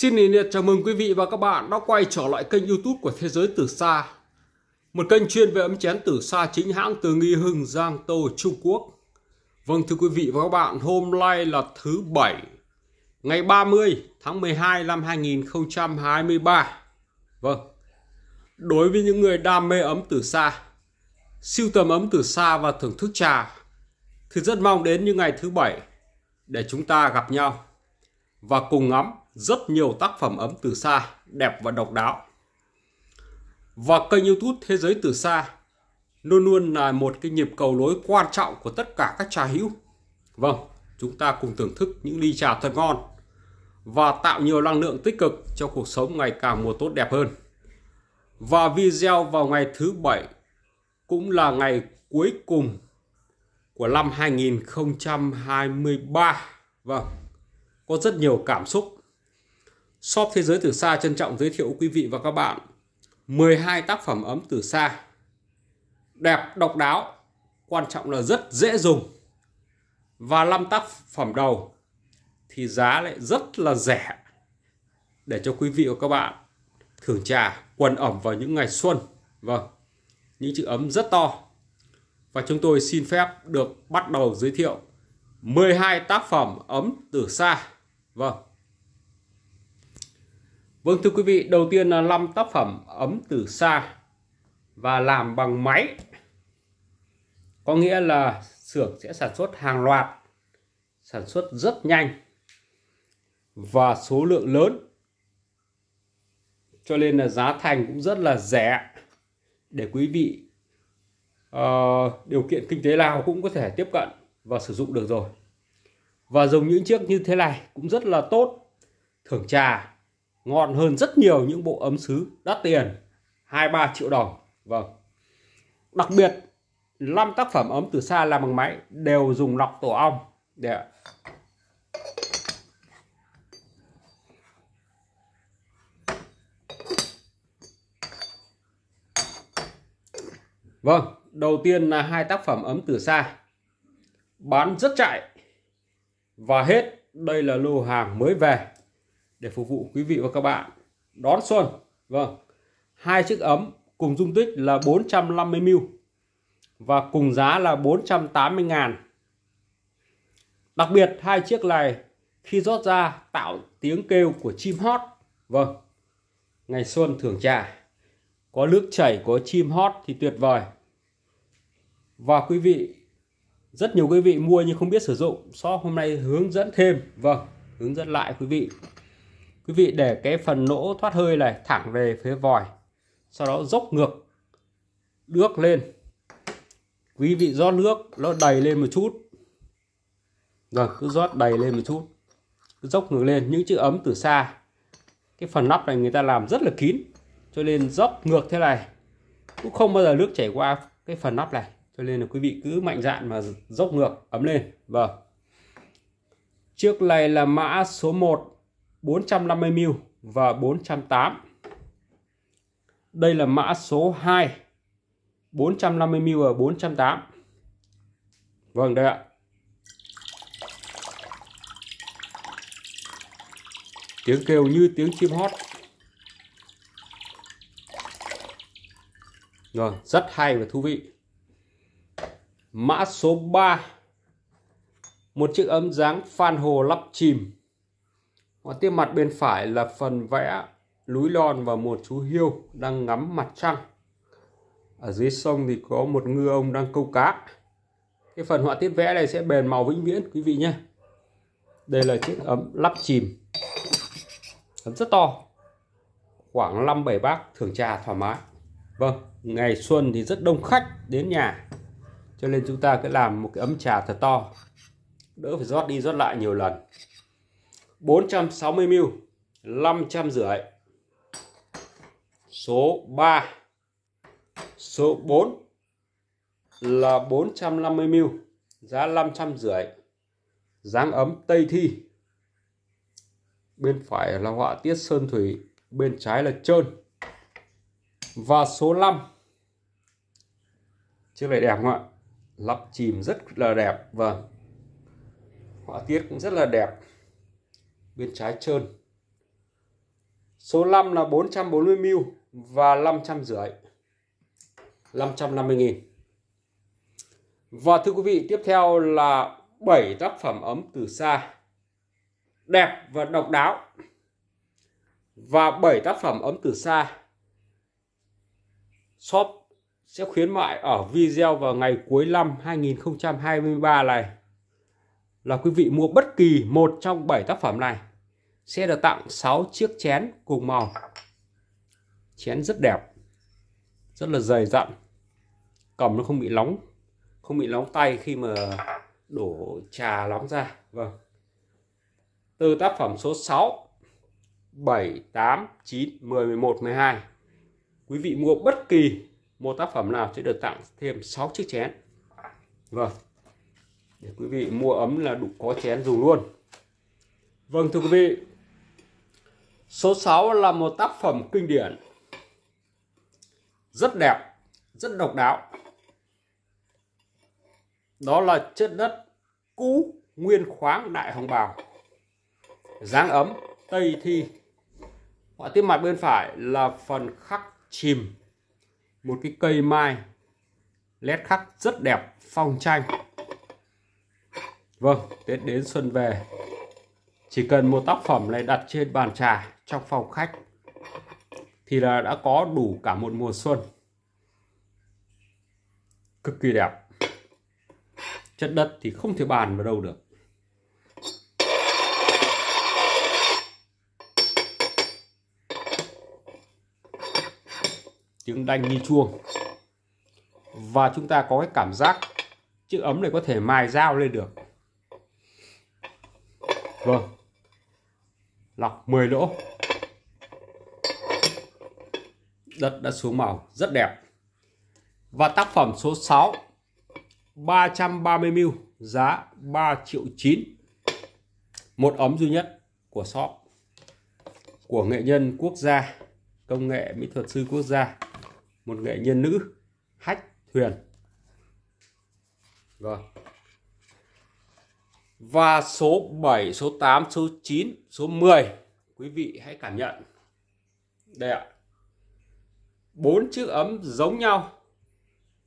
Xin nhiệt chào mừng quý vị và các bạn đã quay trở lại kênh youtube của Thế giới Từ Xa Một kênh chuyên về ấm chén từ xa chính hãng từ Nghi Hưng, Giang Tô, Trung Quốc Vâng thưa quý vị và các bạn, hôm nay là thứ Bảy Ngày 30 tháng 12 năm 2023 Vâng Đối với những người đam mê ấm từ xa Siêu tầm ấm từ xa và thưởng thức trà Thì rất mong đến những ngày thứ Bảy Để chúng ta gặp nhau Và cùng ngắm rất nhiều tác phẩm ấm từ xa đẹp và độc đáo. Và kênh youtube Thế giới từ xa luôn luôn là một cái nhịp cầu nối quan trọng của tất cả các trà hữu. Vâng, chúng ta cùng thưởng thức những ly trà thật ngon và tạo nhiều năng lượng tích cực cho cuộc sống ngày càng mùa tốt đẹp hơn. Và video vào ngày thứ bảy cũng là ngày cuối cùng của năm 2023. Vâng, có rất nhiều cảm xúc Shop Thế giới từ xa trân trọng giới thiệu quý vị và các bạn 12 tác phẩm ấm từ xa. Đẹp, độc đáo, quan trọng là rất dễ dùng. Và 5 tác phẩm đầu thì giá lại rất là rẻ để cho quý vị và các bạn thưởng trà quần ẩm vào những ngày xuân. Vâng, những chữ ấm rất to. Và chúng tôi xin phép được bắt đầu giới thiệu 12 tác phẩm ấm từ xa. Vâng. Vâng thưa quý vị, đầu tiên là 5 tác phẩm ấm từ xa và làm bằng máy. Có nghĩa là xưởng sẽ sản xuất hàng loạt, sản xuất rất nhanh và số lượng lớn. Cho nên là giá thành cũng rất là rẻ để quý vị uh, điều kiện kinh tế nào cũng có thể tiếp cận và sử dụng được rồi. Và dùng những chiếc như thế này cũng rất là tốt. Thưởng trà ngon hơn rất nhiều những bộ ấm sứ đắt tiền 2-3 triệu đồng vâng đặc biệt 5 tác phẩm ấm từ xa làm bằng máy đều dùng lọc tổ ong để Vâng, đầu tiên là hai tác phẩm ấm từ xa. Bán rất chạy. Và hết, đây là lô hàng mới về để phục vụ quý vị và các bạn đón xuân. Vâng, hai chiếc ấm cùng dung tích là 450 ml và cùng giá là 480 ngàn. Đặc biệt hai chiếc này khi rót ra tạo tiếng kêu của chim hót. Vâng, ngày xuân thưởng trà. Có nước chảy, có chim hót thì tuyệt vời. Và quý vị, rất nhiều quý vị mua nhưng không biết sử dụng. So hôm nay hướng dẫn thêm. Vâng, hướng dẫn lại quý vị quý vị để cái phần nỗ thoát hơi này thẳng về phía vòi sau đó dốc ngược nước lên quý vị rót nước nó đầy lên một chút rồi vâng, cứ rót đầy lên một chút cứ dốc ngược lên những chữ ấm từ xa cái phần nắp này người ta làm rất là kín cho nên dốc ngược thế này cũng không bao giờ nước chảy qua cái phần nắp này cho nên là quý vị cứ mạnh dạn mà dốc ngược ấm lên vâng chiếc này là mã số 1 450ml và 408. Đây là mã số 2. 450ml và 408. Vâng đây ạ. Tiếng kêu như tiếng chim hót. Rồi, vâng, rất hay và thú vị. Mã số 3. Một chiếc ấm dáng phan hồ lắp chìm Họa tiết mặt bên phải là phần vẽ núi lon và một chú hiêu đang ngắm mặt trăng. Ở dưới sông thì có một ngư ông đang câu cá. Cái phần họa tiết vẽ này sẽ bền màu vĩnh viễn quý vị nhé. Đây là chiếc ấm lắp chìm. Ấm rất to. Khoảng 5-7 bác thưởng trà thoải mái. Vâng, ngày xuân thì rất đông khách đến nhà. Cho nên chúng ta cứ làm một cái ấm trà thật to. Đỡ phải rót đi rót lại nhiều lần. 460 ml 500 rưỡi số 3 số 4 là 450 ml giá 500 rưỡi dáng ấm Tây Thi bên phải là họa tiết sơn thủy bên trái là trơn và số 5 chiếc này đẹp không ạ lắp chìm rất là đẹp vâng họa tiết cũng rất là đẹp bên trái trơn. Số 5 là 440 mil và 500 rưỡi. 550 nghìn. Và thưa quý vị, tiếp theo là 7 tác phẩm ấm từ xa. Đẹp và độc đáo. Và 7 tác phẩm ấm từ xa. Shop sẽ khuyến mại ở video vào ngày cuối năm 2023 này là quý vị mua bất kỳ một trong 7 tác phẩm này sẽ được tặng 6 chiếc chén cùng màu. Chén rất đẹp, rất là dày dặn. Cầm nó không bị nóng, không bị nóng tay khi mà đổ trà nóng ra. Vâng. Từ tác phẩm số 6, 7, 8, 9, 10, 11, 12. Quý vị mua bất kỳ một tác phẩm nào sẽ được tặng thêm 6 chiếc chén. Vâng để quý vị mua ấm là đủ có chén dùng luôn vâng thưa quý vị số 6 là một tác phẩm kinh điển rất đẹp rất độc đáo đó là chất đất cũ nguyên khoáng đại hồng bào dáng ấm tây thi họa tiết mặt bên phải là phần khắc chìm một cái cây mai nét khắc rất đẹp phong tranh Vâng, Tết đến xuân về Chỉ cần một tác phẩm này đặt trên bàn trà trong phòng khách Thì là đã có đủ cả một mùa xuân Cực kỳ đẹp Chất đất thì không thể bàn vào đâu được tiếng đanh như chuông và chúng ta có cái cảm giác chữ ấm này có thể mài dao lên được vâng lọc 10 lỗ đất đã xuống màu rất đẹp và tác phẩm số 6 330ml giá 3 triệu 9 một ấm duy nhất của shop của nghệ nhân quốc gia công nghệ mỹ thuật sư quốc gia một nghệ nhân nữ hách thuyền rồi vâng và số 7, số 8, số 9, số 10 quý vị hãy cảm nhận đây ạ bốn chữ ấm giống nhau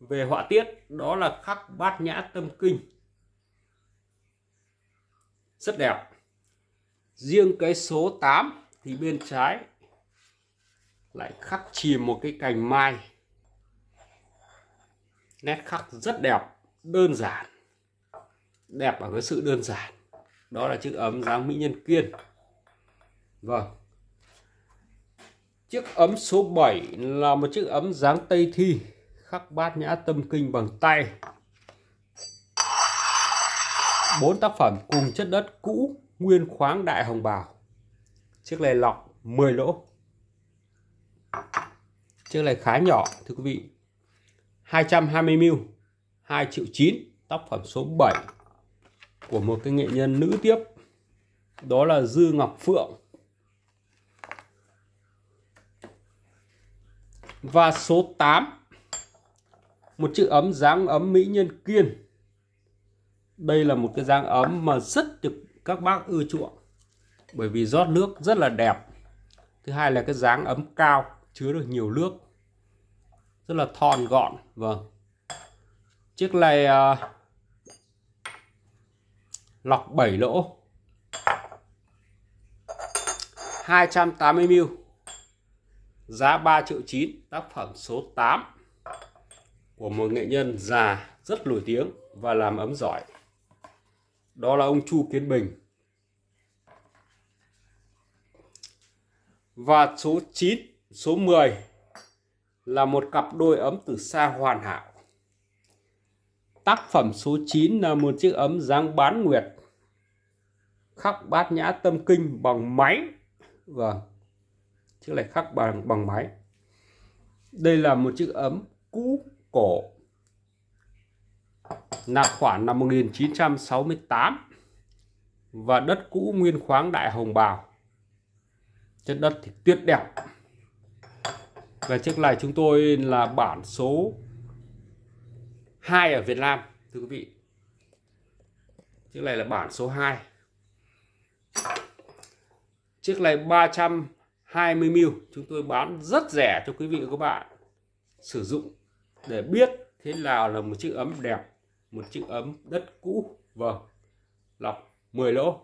về họa tiết đó là khắc bát nhã tâm kinh rất đẹp riêng cái số 8 thì bên trái lại khắc chìm một cái cành mai nét khắc rất đẹp đơn giản đẹp ở cái sự đơn giản đó là chiếc ấm dáng mỹ nhân kiên vâng chiếc ấm số 7 là một chiếc ấm dáng tây thi khắc bát nhã tâm kinh bằng tay bốn tác phẩm cùng chất đất cũ nguyên khoáng đại hồng bào chiếc này lọc 10 lỗ chiếc này khá nhỏ thưa quý vị 220 ml 2 triệu 9 tác phẩm số 7 của một cái nghệ nhân nữ tiếp đó là Dư Ngọc Phượng và số 8 một chữ ấm dáng ấm mỹ nhân kiên đây là một cái dáng ấm mà rất được các bác ưa chuộng bởi vì rót nước rất là đẹp thứ hai là cái dáng ấm cao chứa được nhiều nước rất là thon gọn vâng chiếc này uh, lọc 7 lỗ 280ml giá 3 triệu 9 tác phẩm số 8 của một nghệ nhân già rất nổi tiếng và làm ấm giỏi đó là ông Chu Kiến Bình và số 9 số 10 là một cặp đôi ấm từ xa hoàn hảo tác phẩm số 9 là một chiếc ấm dáng bán nguyệt khắc bát nhã tâm kinh bằng máy vâng chiếc này khắc bằng bằng máy đây là một chiếc ấm cũ cổ nạp khoản năm 1968 và đất cũ nguyên khoáng đại hồng bào chất đất thì tuyệt đẹp và chiếc này chúng tôi là bản số 2 ở Việt Nam thưa quý vị chiếc này là bản số 2 chiếc này 320 mil chúng tôi bán rất rẻ cho quý vị và các bạn sử dụng để biết thế nào là một chiếc ấm đẹp một chiếc ấm đất cũ vâng lọc 10 lỗ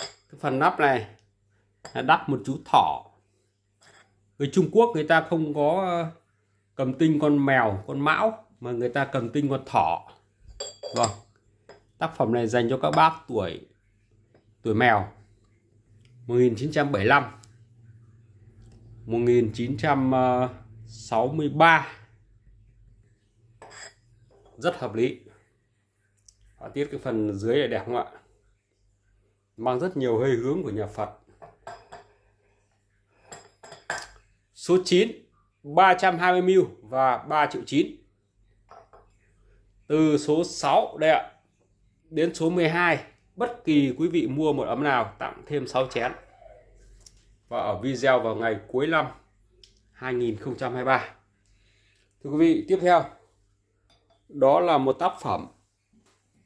cái phần nắp này là đắp một chú thỏ người Trung Quốc người ta không có ờ, cầm tinh con mèo con mão mà người ta cầm tinh con thỏ vâng tác phẩm này dành cho các bác tuổi tuổi mèo 1975 1963 ờ, rất hợp lý họa tiết cái phần dưới này đẹp không ạ mang rất nhiều hơi hướng của nhà Phật số 9 320 mil và 3 triệu 9 từ số 6 đây ạ đến số 12 bất kỳ quý vị mua một ấm nào tặng thêm 6 chén và ở video vào ngày cuối năm 2023 thưa quý vị tiếp theo đó là một tác phẩm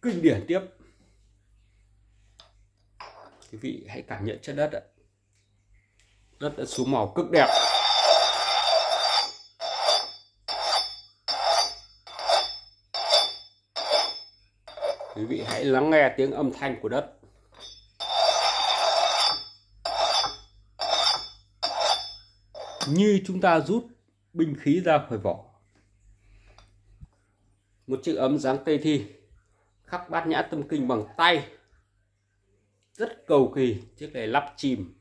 kinh điển tiếp quý vị hãy cảm nhận chất đất ạ đất đã xuống màu cực đẹp quý vị hãy lắng nghe tiếng âm thanh của đất như chúng ta rút binh khí ra khỏi vỏ một chiếc ấm dáng tây thi khắc bát nhã tâm kinh bằng tay rất cầu kỳ chiếc này lắp chìm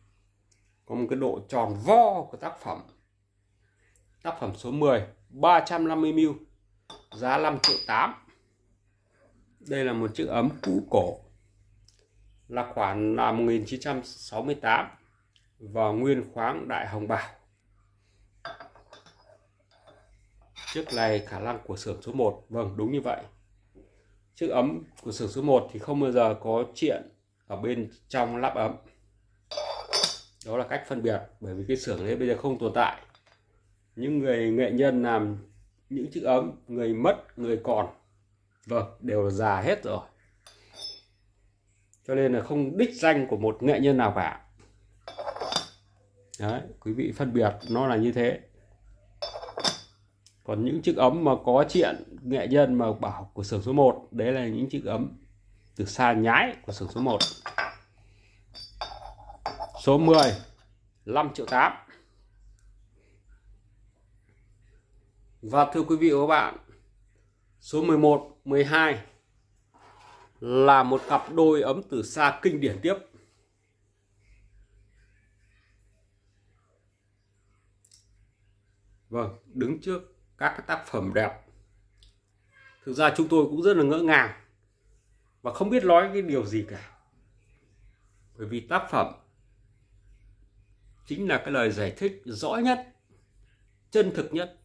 có một cái độ tròn vo của tác phẩm tác phẩm số 10 350 ml giá 5 triệu 8 đây là một chiếc ấm cũ cổ là khoản là 1968 và nguyên khoáng Đại Hồng Bảo. Chiếc này khả năng của xưởng số 1. Vâng, đúng như vậy. Chiếc ấm của xưởng số 1 thì không bao giờ có chuyện ở bên trong lắp ấm. Đó là cách phân biệt bởi vì cái xưởng đấy bây giờ không tồn tại. Những người nghệ nhân làm những chiếc ấm, người mất, người còn vâng đều già hết rồi cho nên là không đích danh của một nghệ nhân nào cả đấy quý vị phân biệt nó là như thế còn những chiếc ấm mà có chuyện nghệ nhân mà bảo của xưởng số 1 đấy là những chiếc ấm từ xa nhái của xưởng số 1 số 10 5 triệu 8 và thưa quý vị và các bạn Số 11, 12 là một cặp đôi ấm từ xa kinh điển tiếp. Vâng, đứng trước các tác phẩm đẹp. Thực ra chúng tôi cũng rất là ngỡ ngàng và không biết nói cái điều gì cả. Bởi vì tác phẩm chính là cái lời giải thích rõ nhất, chân thực nhất.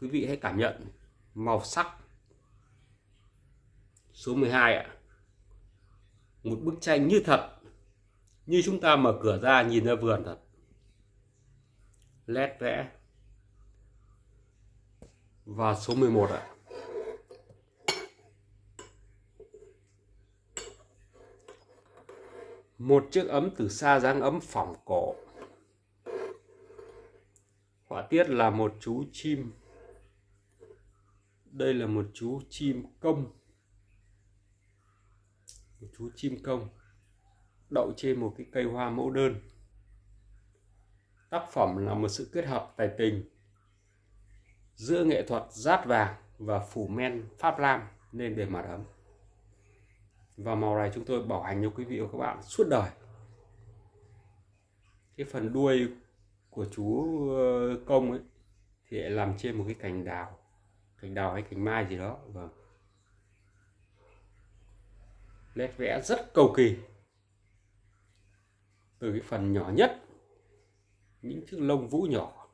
Quý vị hãy cảm nhận màu sắc số 12 ạ một bức tranh như thật như chúng ta mở cửa ra nhìn ra vườn thật led vẽ và số 11 ạ một chiếc ấm từ xa dáng ấm phỏng cổ họa tiết là một chú chim đây là một chú chim công một chú chim công đậu trên một cái cây hoa mẫu đơn tác phẩm là một sự kết hợp tài tình giữa nghệ thuật rát vàng và phủ men pháp lam nên bề mặt ấm và màu này chúng tôi bảo hành cho quý vị và các bạn suốt đời cái phần đuôi của chú công ấy thì làm trên một cái cành đào cành đào hay cành mai gì đó vâng nét vẽ rất cầu kỳ từ cái phần nhỏ nhất những chiếc lông vũ nhỏ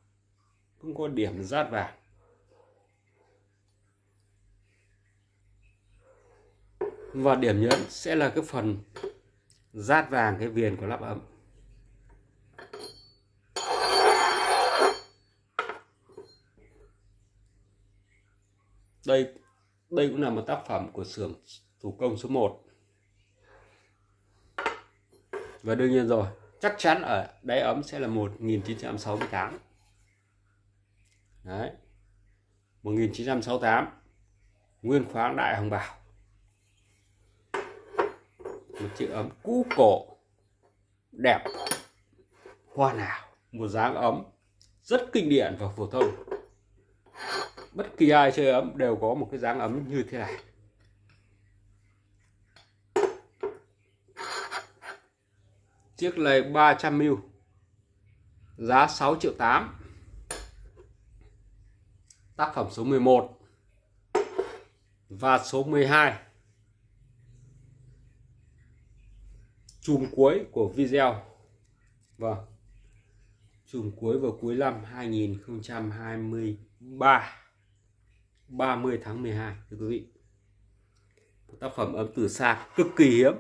cũng có điểm rát vàng và điểm nhấn sẽ là cái phần rát vàng cái viền của lắp ấm đây đây cũng là một tác phẩm của xưởng thủ công số 1 và đương nhiên rồi chắc chắn ở đáy ấm sẽ là 1968 đấy 1968 nguyên khoáng đại hồng bảo một chiếc ấm cũ cổ đẹp hoa hảo một dáng ấm rất kinh điển và phổ thông bất kỳ ai chơi ấm đều có một cái dáng ấm như thế này chiếc lề 300ml giá 6 triệu 8 tác phẩm số 11 và số 12 chùm cuối của video vâng chùm cuối vào cuối năm 2023 30 tháng 12 thưa quý vị một tác phẩm ấm từ xa cực kỳ hiếm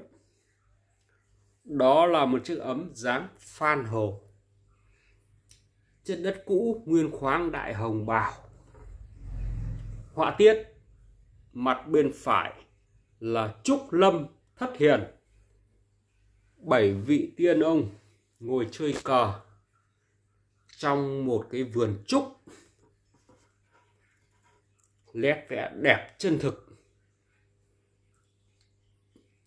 đó là một chiếc ấm dáng phan hồ trên đất cũ nguyên khoáng đại hồng bào họa tiết mặt bên phải là trúc lâm thất hiền bảy vị tiên ông ngồi chơi cờ trong một cái vườn trúc nét vẽ đẹp chân thực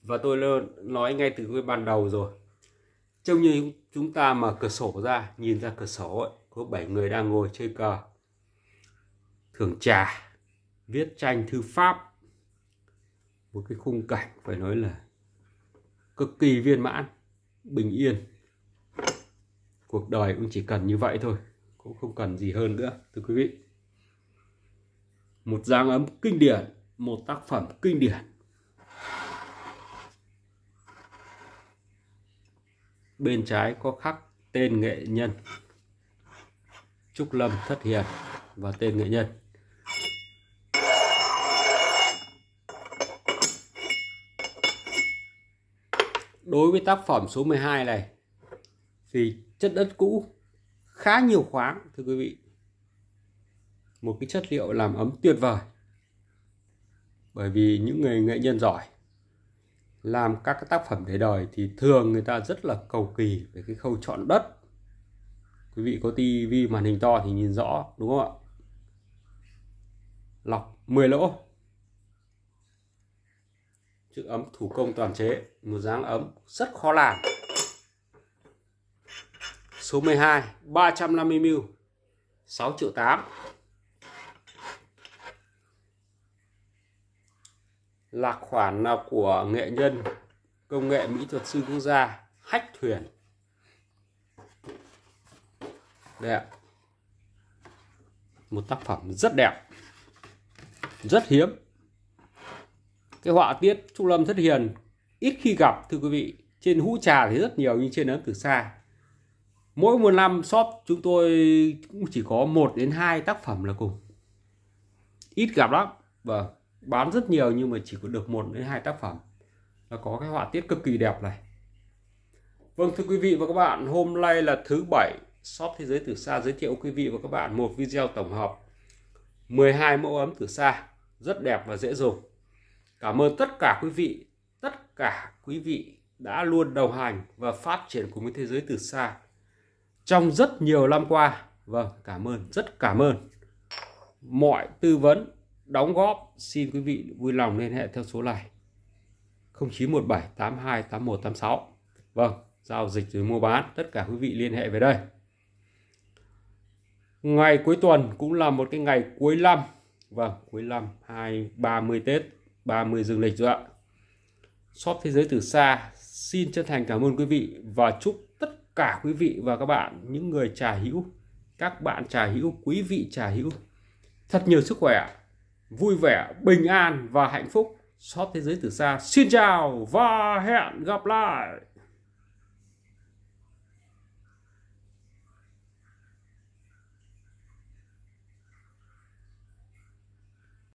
và tôi nói ngay từ cái ban đầu rồi trông như chúng ta mở cửa sổ ra nhìn ra cửa sổ ấy, có 7 người đang ngồi chơi cờ thưởng trà viết tranh thư pháp một cái khung cảnh phải nói là cực kỳ viên mãn bình yên cuộc đời cũng chỉ cần như vậy thôi cũng không cần gì hơn nữa thưa quý vị một dáng ấm kinh điển một tác phẩm kinh điển bên trái có khắc tên nghệ nhân Trúc Lâm Thất Hiền và tên nghệ nhân đối với tác phẩm số 12 này thì chất đất cũ khá nhiều khoáng thưa quý vị một cái chất liệu làm ấm tuyệt vời bởi vì những người nghệ nhân giỏi làm các cái tác phẩm để đời thì thường người ta rất là cầu kỳ về cái khâu chọn đất quý vị có tivi màn hình to thì nhìn rõ đúng không ạ lọc 10 lỗ chữ ấm thủ công toàn chế một dáng ấm rất khó làm số 12 350 ml 6 triệu 8 lạc khoản là của nghệ nhân công nghệ mỹ thuật sư quốc gia hách thuyền đây ạ một tác phẩm rất đẹp rất hiếm cái họa tiết Trúc Lâm Thất Hiền ít khi gặp thưa quý vị trên hũ trà thì rất nhiều nhưng trên ấn từ xa mỗi một năm shop chúng tôi cũng chỉ có một đến hai tác phẩm là cùng ít gặp lắm vâng bán rất nhiều nhưng mà chỉ có được một đến hai tác phẩm là có cái họa tiết cực kỳ đẹp này Vâng thưa quý vị và các bạn hôm nay là thứ bảy shop thế giới từ xa giới thiệu quý vị và các bạn một video tổng hợp 12 mẫu ấm từ xa rất đẹp và dễ dùng Cảm ơn tất cả quý vị tất cả quý vị đã luôn đồng hành và phát triển cùng với thế giới từ xa trong rất nhiều năm qua vâng cảm ơn rất cảm ơn mọi tư vấn đóng góp xin quý vị vui lòng liên hệ theo số này 0917 82 8186 vâng giao dịch rồi mua bán tất cả quý vị liên hệ về đây ngày cuối tuần cũng là một cái ngày cuối năm vâng cuối năm hai ba mươi Tết 30 dương lịch rồi ạ shop thế giới từ xa xin chân thành cảm ơn quý vị và chúc tất cả quý vị và các bạn những người trà hữu các bạn trà hữu quý vị trà hữu thật nhiều sức khỏe vui vẻ, bình an và hạnh phúc. Shop Thế giới từ xa. Xin chào và hẹn gặp lại!